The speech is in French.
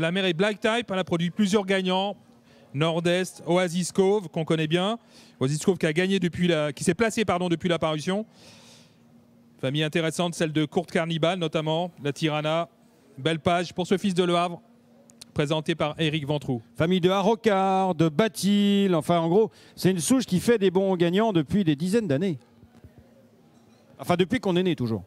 La mère est Black Type, elle a produit plusieurs gagnants. Nord-Est, Oasis Cove, qu'on connaît bien. Oasis Cove qui a gagné depuis la, qui s'est placé pardon, depuis l'apparition. Famille intéressante, celle de Courte Carnival, notamment, la Tirana. Belle page pour ce fils de Le Havre, présenté par Eric Ventroux. Famille de Harocard, de Batil, enfin en gros, c'est une souche qui fait des bons gagnants depuis des dizaines d'années. Enfin depuis qu'on est né toujours.